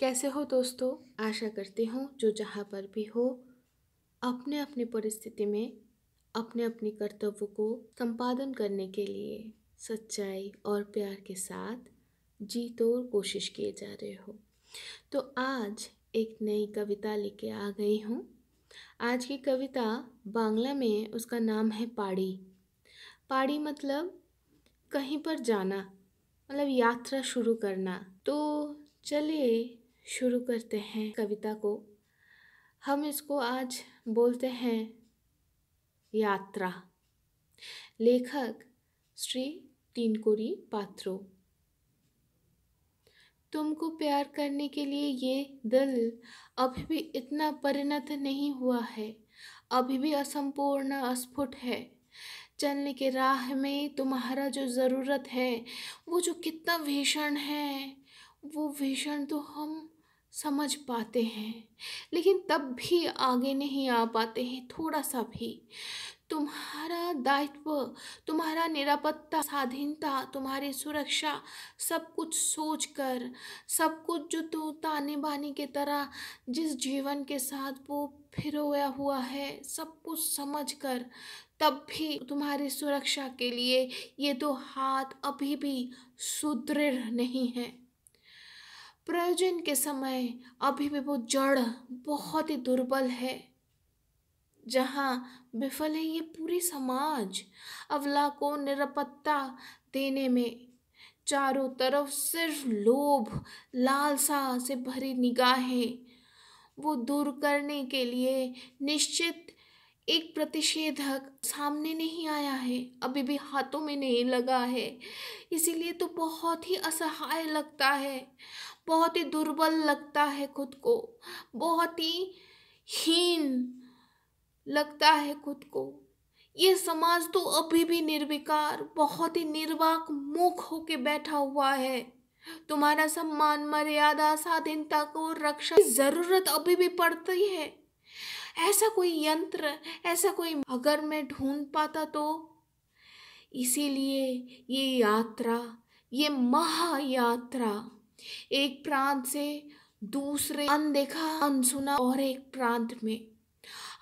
कैसे हो दोस्तों आशा करती हूँ जो जहाँ पर भी हो अपने अपनी परिस्थिति में अपने अपने कर्तव्य को संपादन करने के लिए सच्चाई और प्यार के साथ जी तोड़ कोशिश किए जा रहे हो तो आज एक नई कविता लेके आ गई हूँ आज की कविता बांग्ला में उसका नाम है पाड़ी पाड़ी मतलब कहीं पर जाना मतलब यात्रा शुरू करना तो चलिए शुरू करते हैं कविता को हम इसको आज बोलते हैं यात्रा लेखक श्री तीनकोरी पात्रो तुमको प्यार करने के लिए ये दिल अभी भी इतना परिणत नहीं हुआ है अभी भी असंपूर्ण अस्फुट है चलने के राह में तुम्हारा जो ज़रूरत है वो जो कितना भीषण है वो भीषण तो हम समझ पाते हैं लेकिन तब भी आगे नहीं आ पाते हैं थोड़ा सा भी तुम्हारा दायित्व तुम्हारा निरापत्ता स्वाधीनता तुम्हारी सुरक्षा सब कुछ सोच कर सब कुछ जो तो ताने बाने की तरह जिस जीवन के साथ वो फिरोया हुआ है सब कुछ समझ कर तब भी तुम्हारी सुरक्षा के लिए ये दो तो हाथ अभी भी सुदृढ़ नहीं है प्रयोजन के समय अभी भी वो जड़ बहुत ही दुर्बल है जहाँ विफल है ये पूरी समाज अवला को निरापत्ता देने में चारों तरफ सिर्फ लोभ लालसा से भरी निगाहें वो दूर करने के लिए निश्चित एक प्रतिषेधक सामने नहीं आया है अभी भी हाथों में नहीं लगा है इसीलिए तो बहुत ही असहाय लगता है बहुत ही दुर्बल लगता है खुद को बहुत ही हीन लगता है खुद को ये समाज तो अभी भी निर्विकार बहुत ही निर्वाक मुख होके बैठा हुआ है तुम्हारा सम्मान मर्यादा स्वाधीनता को रक्षा की जरूरत अभी भी पड़ती है ऐसा कोई यंत्र ऐसा कोई अगर मैं ढूंढ पाता तो इसीलिए ये यात्रा ये महायात्रा एक प्रांत से दूसरे अनदेखा अनसुना और एक प्रांत में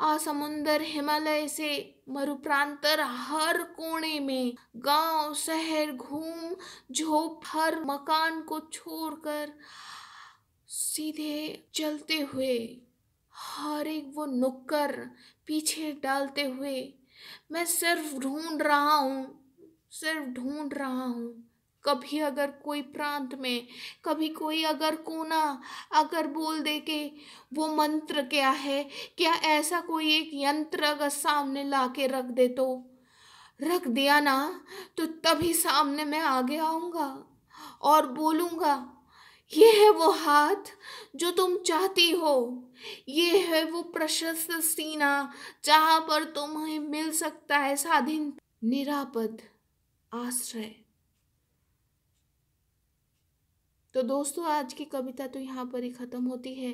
आ समुंदर हिमालय से मरुप्रांतर हर कोने में गांव शहर घूम झोप हर मकान को छोड़कर सीधे चलते हुए हर एक वो नुक्कर पीछे डालते हुए मैं सिर्फ ढूंढ रहा हूँ सिर्फ ढूंढ रहा हूँ कभी अगर कोई प्रांत में कभी कोई अगर कोना अगर बोल दे के वो मंत्र क्या है क्या ऐसा कोई एक यंत्र अगर सामने ला के रख दे तो रख दिया ना तो तभी सामने मैं आगे आऊँगा और बोलूँगा ये है वो हाथ जो तुम चाहती हो ये है वो प्रशस्त सीना जहाँ पर तुम्हें मिल सकता है साधीन निरापद आश्रय तो दोस्तों आज की कविता तो यहाँ पर ही ख़त्म होती है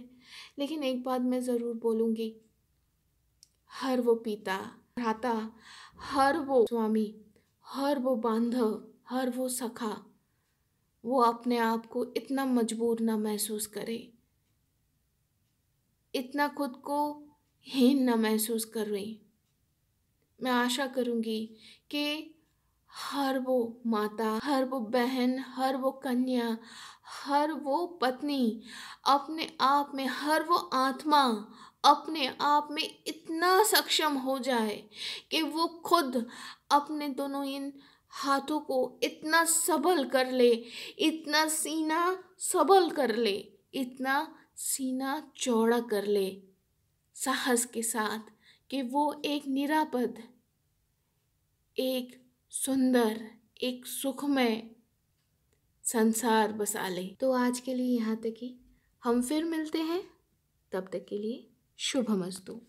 लेकिन एक बात मैं ज़रूर बोलूँगी हर वो पिता भ्राता हर वो स्वामी हर वो बांधव हर वो सखा वो अपने आप को इतना मजबूर ना महसूस करे इतना खुद को हीन ना महसूस कर रही मैं आशा करूँगी कि हर वो माता हर वो बहन हर वो कन्या हर वो पत्नी अपने आप में हर वो आत्मा अपने आप में इतना सक्षम हो जाए कि वो खुद अपने दोनों इन हाथों को इतना सबल कर ले इतना सीना सबल कर ले इतना सीना चौड़ा कर ले साहस के साथ कि वो एक निरापद एक सुंदर एक सुखमय संसार बसा ले तो आज के लिए यहाँ तक ही हम फिर मिलते हैं तब तक के लिए शुभ मस्तू